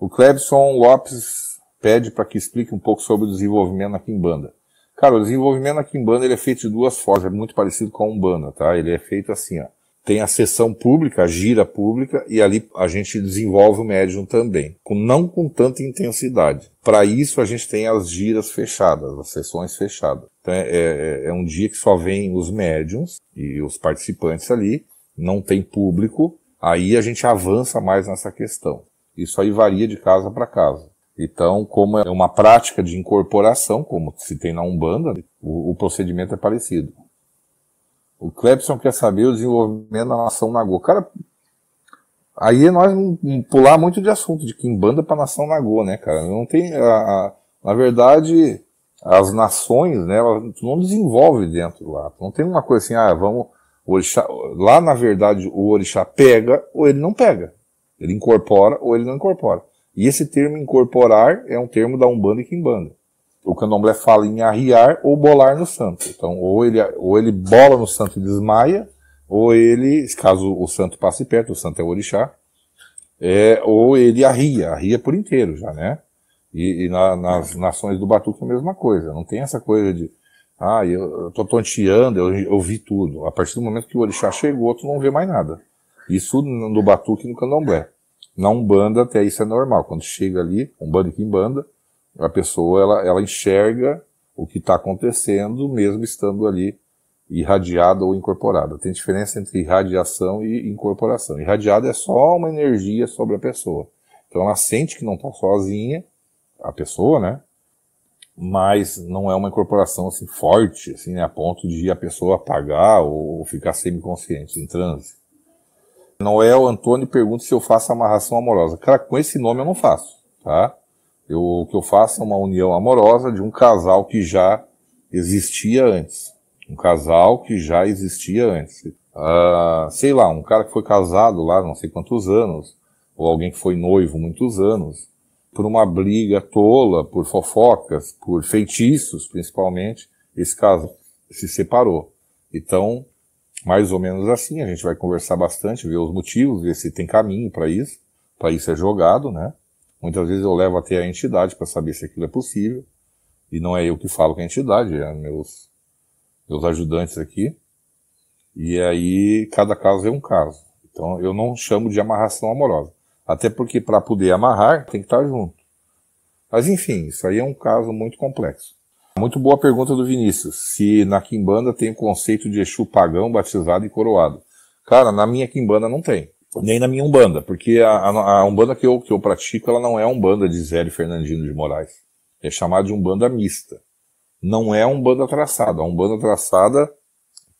O Clebson Lopes pede para que explique um pouco sobre o desenvolvimento na Kimbanda. Cara, o desenvolvimento na Kimbanda ele é feito de duas formas, é muito parecido com a Umbanda, tá? Ele é feito assim, ó. Tem a sessão pública, a gira pública, e ali a gente desenvolve o médium também, com, não com tanta intensidade. Para isso, a gente tem as giras fechadas, as sessões fechadas. Então, é, é, é um dia que só vem os médiums e os participantes ali, não tem público, aí a gente avança mais nessa questão. Isso aí varia de casa para casa. Então, como é uma prática de incorporação, como se tem na Umbanda, o, o procedimento é parecido. O Clebson quer saber o desenvolvimento da nação Nagô. Cara, aí é nós não pular muito de assunto, de Kimbanda para nação Nagô, né, cara? Não tem. A, a, na verdade, as nações, né, ela, tu não desenvolve dentro lá. Não tem uma coisa assim, ah, vamos. Orixá, lá, na verdade, o orixá pega ou ele não pega. Ele incorpora ou ele não incorpora. E esse termo incorporar é um termo da Umbanda e Quimbanda. O candomblé fala em arriar ou bolar no santo. Então, ou ele, ou ele bola no santo e desmaia, ou ele, caso o santo passe perto, o santo é o orixá, é, ou ele arria, arria por inteiro já, né? E, e na, nas nações do Batuque é a mesma coisa. Não tem essa coisa de, ah, eu, eu tô tonteando, eu, eu vi tudo. A partir do momento que o orixá chegou, tu não vê mais nada. Isso no Batuque e no Candomblé. Na Umbanda, até isso é normal. Quando chega ali, Umbanda e Quimbanda, a pessoa ela, ela enxerga o que está acontecendo, mesmo estando ali irradiada ou incorporada. Tem diferença entre irradiação e incorporação. Irradiada é só uma energia sobre a pessoa. Então ela sente que não está sozinha, a pessoa, né? Mas não é uma incorporação assim forte, assim, né? a ponto de a pessoa apagar ou ficar semiconsciente, em transe. Noel Antônio pergunta se eu faço amarração amorosa. Cara, com esse nome eu não faço, tá? Eu, o que eu faço é uma união amorosa de um casal que já existia antes. Um casal que já existia antes. Uh, sei lá, um cara que foi casado lá não sei quantos anos, ou alguém que foi noivo muitos anos, por uma briga tola, por fofocas, por feitiços principalmente, esse casal se separou. Então, mais ou menos assim. A gente vai conversar bastante, ver os motivos, ver se tem caminho para isso, para isso é jogado, né? Muitas vezes eu levo até a entidade para saber se aquilo é possível. E não é eu que falo com a entidade, é meus, meus ajudantes aqui. E aí cada caso é um caso. Então eu não chamo de amarração amorosa. Até porque para poder amarrar tem que estar tá junto. Mas enfim, isso aí é um caso muito complexo. Muito boa pergunta do Vinícius. Se na Quimbanda tem o conceito de Exu pagão, batizado e coroado. Cara, na minha Quimbanda não tem. Nem na minha Umbanda, porque a, a, a Umbanda que eu, que eu pratico, ela não é Umbanda de Zélio Fernandino de Moraes. É chamada de Umbanda mista. Não é Umbanda traçada. A Umbanda traçada,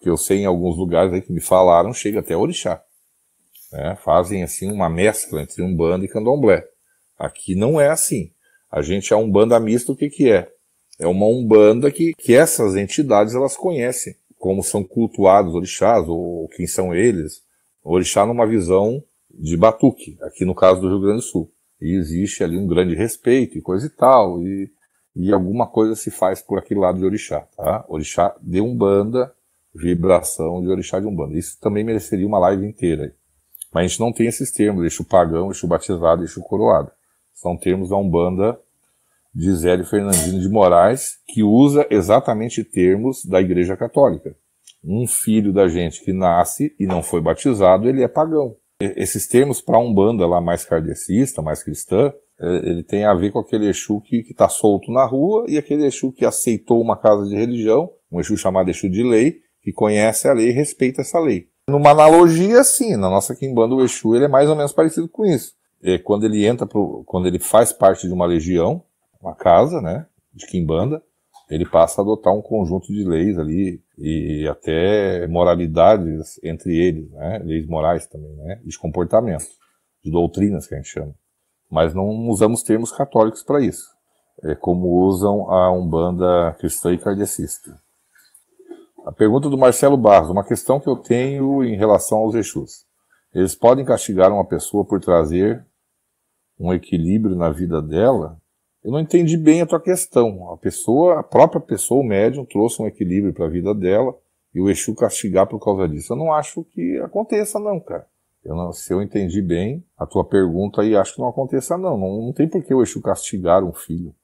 que eu sei em alguns lugares aí que me falaram, chega até Orixá. É, fazem assim uma mescla entre Umbanda e Candomblé. Aqui não é assim. A gente é Umbanda mista, o que que é? É uma umbanda que, que essas entidades elas conhecem como são cultuados orixás ou quem são eles. orixá numa visão de batuque, aqui no caso do Rio Grande do Sul. E existe ali um grande respeito e coisa e tal, e, e alguma coisa se faz por aquele lado de orixá, tá? Orixá de Umbanda, vibração de orixá de Umbanda. Isso também mereceria uma live inteira. Mas a gente não tem esses termos, eixo pagão, eixo batizado, eixo coroado. São termos da Umbanda Gisele Fernandino de Moraes, que usa exatamente termos da Igreja Católica. Um filho da gente que nasce e não foi batizado, ele é pagão. Esses termos para um banda lá mais kardecista, mais cristã, é, ele tem a ver com aquele Exu que está solto na rua e aquele Exu que aceitou uma casa de religião, um Exu chamado Exu de lei, que conhece a lei e respeita essa lei. Numa analogia, sim, na nossa Kimbanda o Exu ele é mais ou menos parecido com isso. É, quando ele entra, pro, quando ele faz parte de uma legião, uma casa, né, de quimbanda, ele passa a adotar um conjunto de leis ali e até moralidades entre eles, né, leis morais também, né, de comportamento, de doutrinas que a gente chama. Mas não usamos termos católicos para isso, é como usam a umbanda cristã e kardecista. A pergunta do Marcelo Barros, uma questão que eu tenho em relação aos Exus. Eles podem castigar uma pessoa por trazer um equilíbrio na vida dela eu não entendi bem a tua questão. A pessoa, a própria pessoa, o médium, trouxe um equilíbrio para a vida dela e o Exu castigar por causa disso. Eu não acho que aconteça, não, cara. Eu não, se eu entendi bem a tua pergunta aí, acho que não aconteça, não. não. Não tem por que o Exu castigar um filho.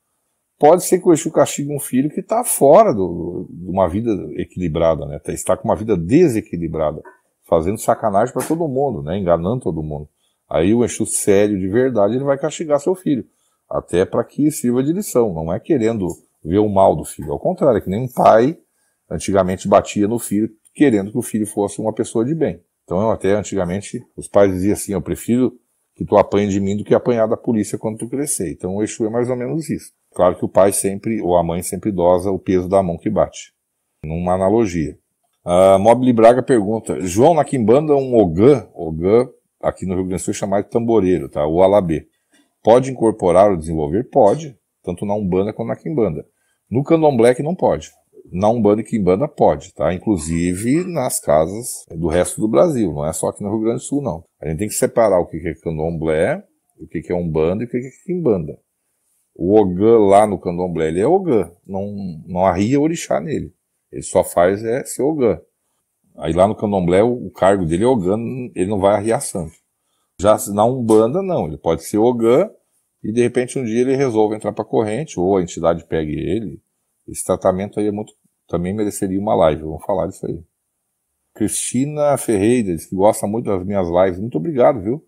Pode ser que o Exu castigue um filho que está fora do, de uma vida equilibrada, né? Tá, está com uma vida desequilibrada, fazendo sacanagem para todo mundo, né? Enganando todo mundo. Aí o Exu sério de verdade ele vai castigar seu filho até para que sirva de lição. Não é querendo ver o mal do filho, ao contrário, é que nem um pai antigamente batia no filho querendo que o filho fosse uma pessoa de bem. Então, eu até antigamente, os pais diziam assim: eu prefiro que tu apanhe de mim do que apanhar da polícia quando tu crescer. Então, o Exu é mais ou menos isso. Claro que o pai sempre, ou a mãe sempre dosa o peso da mão que bate. Numa analogia. Uh, Mobile Braga pergunta: João, na Quimbanda, é um Ogã, Ogã, aqui no Rio Grande do Sul, é chamado de tamboreiro, tá? O Alabê. Pode incorporar ou desenvolver? Pode, tanto na Umbanda quanto na Quimbanda. No Candomblé que não pode. Na Umbanda e Quimbanda pode, tá? Inclusive nas casas do resto do Brasil, não é só aqui no Rio Grande do Sul, não. A gente tem que separar o que é Candomblé, o que é Umbanda e o que é Quimbanda. O Ogã lá no Candomblé, ele é Ogã, não, não arria orixá nele. Ele só faz é ser Ogã. Aí lá no Candomblé, o, cargo dele é Ogã, ele não vai arriar santo. Já na Umbanda, não. Ele pode ser Ogã e de repente um dia ele resolve entrar para corrente ou a entidade pegue ele. Esse tratamento aí é muito. Também mereceria uma live. Vamos falar disso aí. Cristina Ferreira diz que gosta muito das minhas lives. Muito obrigado, viu?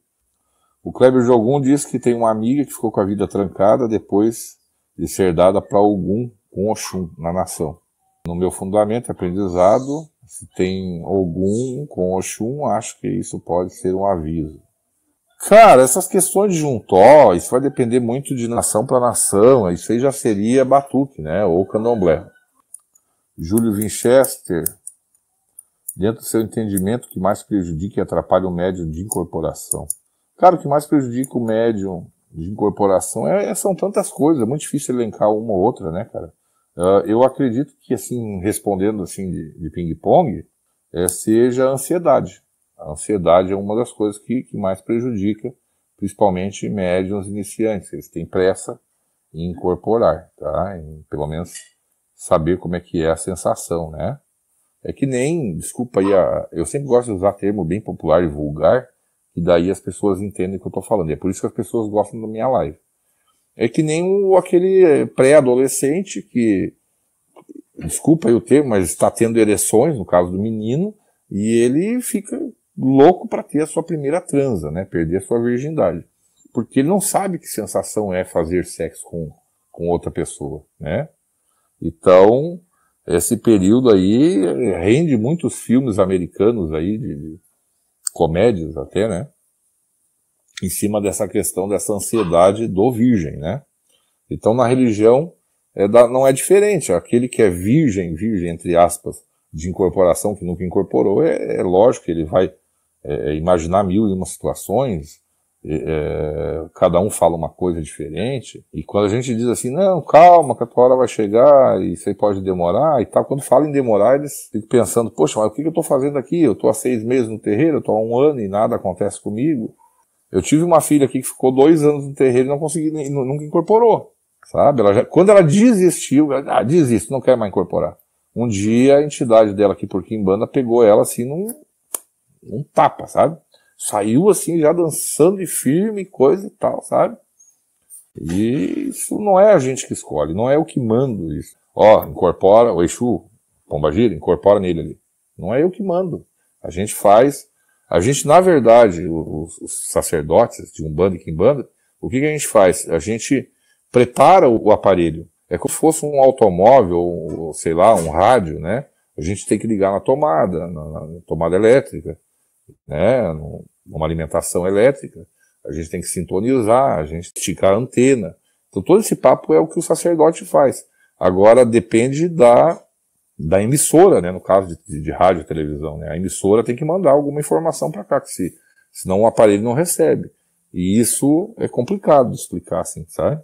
O Kleber Jogum diz que tem uma amiga que ficou com a vida trancada depois de ser dada para Ogum com Oxum na nação. No meu fundamento aprendizado, se tem Ogum com Oxum, acho que isso pode ser um aviso. Cara, essas questões de juntó, isso vai depender muito de nação para nação, isso aí já seria batuque, né? Ou candomblé. Júlio Winchester, dentro do seu entendimento, que mais prejudica e atrapalha o médium de incorporação? Cara, o que mais prejudica o médium de incorporação é, é são tantas coisas, é muito difícil elencar uma ou outra, né, cara? Uh, eu acredito que, assim, respondendo assim de, de ping-pong, é, seja a ansiedade a ansiedade é uma das coisas que, que mais prejudica, principalmente médiums iniciantes. Eles têm pressa em incorporar, tá? Em, pelo menos saber como é que é a sensação, né? É que nem, desculpa aí, a, eu sempre gosto de usar termo bem popular e vulgar, e daí as pessoas entendem o que eu estou falando. E é por isso que as pessoas gostam da minha live. É que nem o, aquele pré-adolescente que, desculpa aí o termo, mas está tendo ereções, no caso do menino, e ele fica louco para ter a sua primeira transa, né? Perder a sua virgindade. Porque ele não sabe que sensação é fazer sexo com, com outra pessoa, né? Então, esse período aí rende muitos filmes americanos aí, de, de comédias até, né? Em cima dessa questão dessa ansiedade do virgem, né? Então, na religião, é da, não é diferente. Aquele que é virgem, virgem, entre aspas, de incorporação, que nunca incorporou, é, é lógico que ele vai é, é, imaginar mil e uma situações, é, é, cada um fala uma coisa diferente, e quando a gente diz assim, não, calma, que a tua hora vai chegar, e você pode demorar e tal, quando falam em demorar, eles ficam pensando, poxa, mas o que eu estou fazendo aqui? Eu estou há seis meses no terreiro, eu estou há um ano e nada acontece comigo. Eu tive uma filha aqui que ficou dois anos no terreiro e não consegui, nunca incorporou, sabe? Ela já, quando ela desistiu, ela, ah, não quer mais incorporar. Um dia a entidade dela aqui por Quimbanda pegou ela assim num, um tapa, sabe? Saiu assim, já dançando e firme, coisa e tal, sabe? E isso não é a gente que escolhe, não é eu que mando isso. Ó, incorpora o Exu, Pomba Gira, incorpora nele ali. Não é eu que mando. A gente faz. A gente, na verdade, os, os sacerdotes de Umbanda e Quimbanda, o que, que, a gente faz? A gente prepara o, o aparelho. É como se fosse um automóvel, ou, sei lá, um rádio, né? A gente tem que ligar na tomada, na, na tomada elétrica né, numa alimentação elétrica, a gente tem que sintonizar, a gente esticar a antena. Então todo esse papo é o que o sacerdote faz. Agora depende da, da emissora, né, no caso de, de rádio e televisão. Né, a emissora tem que mandar alguma informação para cá, que se, senão o aparelho não recebe. E isso é complicado de explicar, assim, sabe?